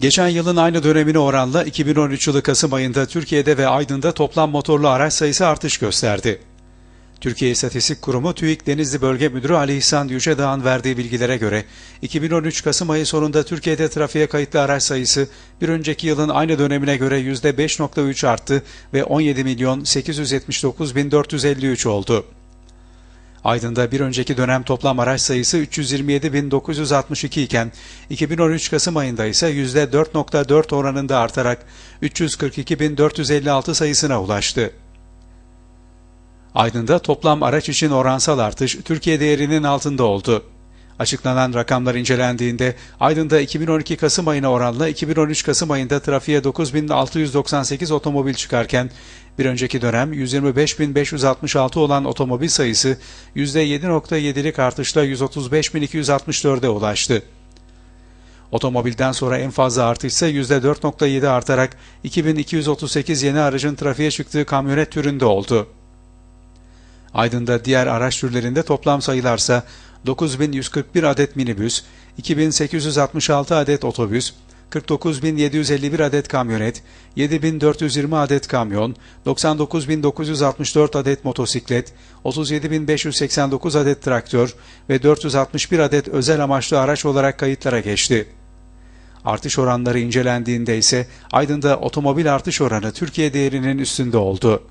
Geçen yılın aynı dönemine oranla 2013 yılı Kasım ayında Türkiye'de ve Aydın'da toplam motorlu araç sayısı artış gösterdi. Türkiye İstatistik Kurumu TÜİK Denizli Bölge Müdürü Ali İhsan Yücedağ'ın verdiği bilgilere göre 2013 Kasım ayı sonunda Türkiye'de trafiğe kayıtlı araç sayısı bir önceki yılın aynı dönemine göre %5.3 arttı ve 17.879.453 oldu. Aydın'da bir önceki dönem toplam araç sayısı 327.962 iken 2013 Kasım ayında ise %4.4 oranında artarak 342.456 sayısına ulaştı. Aydın'da toplam araç için oransal artış Türkiye değerinin altında oldu. Açıklanan rakamlar incelendiğinde Aydın'da 2012 Kasım ayına oranla 2013 Kasım ayında trafiğe 9698 otomobil çıkarken bir önceki dönem 125.566 olan otomobil sayısı %7.7'lik artışla 135.264'e ulaştı. Otomobilden sonra en fazla artış ise %4.7 artarak 2238 yeni aracın trafiğe çıktığı kamyonet türünde oldu. Aydın'da diğer araç türlerinde toplam sayılarsa 9141 adet minibüs, 2866 adet otobüs, 49.751 adet kamyonet, 7.420 adet kamyon, 99.964 adet motosiklet, 37.589 adet traktör ve 461 adet özel amaçlı araç olarak kayıtlara geçti. Artış oranları incelendiğinde ise Aydın'da otomobil artış oranı Türkiye değerinin üstünde oldu.